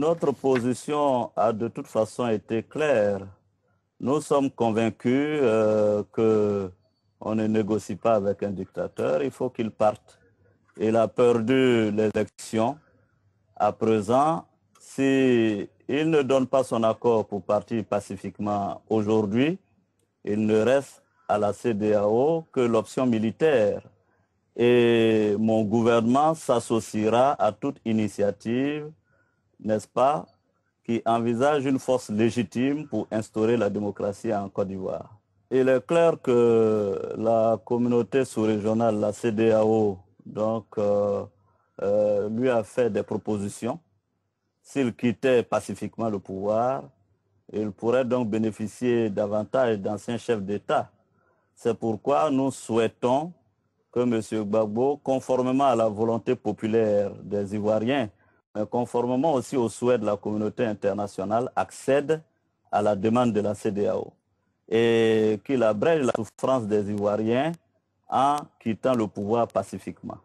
Notre position a de toute façon été claire. Nous sommes convaincus euh, que on ne négocie pas avec un dictateur, il faut qu'il parte. Il a perdu l'élection. À présent, s'il ne donne pas son accord pour partir pacifiquement aujourd'hui, il ne reste à la CDAO que l'option militaire. Et mon gouvernement s'associera à toute initiative n'est-ce pas, qui envisage une force légitime pour instaurer la démocratie en Côte d'Ivoire. Il est clair que la communauté sous-régionale, la CDAO, donc, euh, euh, lui a fait des propositions. S'il quittait pacifiquement le pouvoir, il pourrait donc bénéficier davantage d'anciens chefs d'État. C'est pourquoi nous souhaitons que M. Gbagbo, conformément à la volonté populaire des Ivoiriens, euh, conformément aussi aux souhaits de la communauté internationale, accède à la demande de la CDAO et qu'il abrège la souffrance des Ivoiriens en quittant le pouvoir pacifiquement.